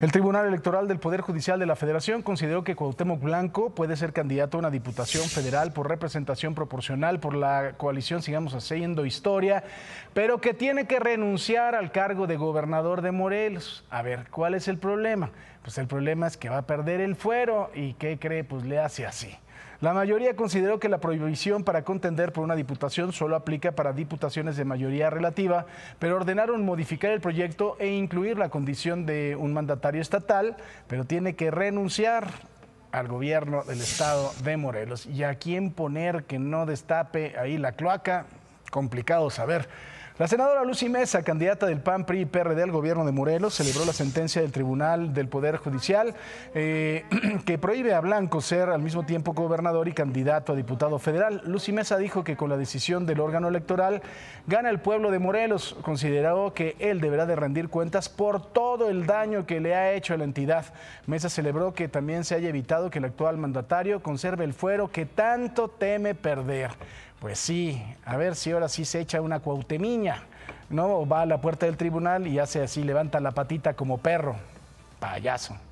El Tribunal Electoral del Poder Judicial de la Federación consideró que Cuauhtémoc Blanco puede ser candidato a una diputación federal por representación proporcional por la coalición Sigamos Haciendo Historia, pero que tiene que renunciar al cargo de gobernador de Morelos. A ver, ¿cuál es el problema? Pues el problema es que va a perder el fuero y ¿qué cree? Pues le hace así. La mayoría consideró que la prohibición para contender por una diputación solo aplica para diputaciones de mayoría relativa, pero ordenaron modificar el proyecto e incluir la condición de un mandatario estatal, pero tiene que renunciar al gobierno del estado de Morelos. Y a quién poner que no destape ahí la cloaca, complicado saber. La senadora Lucy Mesa, candidata del PAN, PRI y PRD al gobierno de Morelos, celebró la sentencia del Tribunal del Poder Judicial eh, que prohíbe a Blanco ser al mismo tiempo gobernador y candidato a diputado federal. Lucy Mesa dijo que con la decisión del órgano electoral gana el pueblo de Morelos. Consideró que él deberá de rendir cuentas por todo el daño que le ha hecho a la entidad. Mesa celebró que también se haya evitado que el actual mandatario conserve el fuero que tanto teme perder. Pues sí, a ver si ahora sí se echa una cuautemiña, ¿no? O va a la puerta del tribunal y hace así, levanta la patita como perro. Payaso.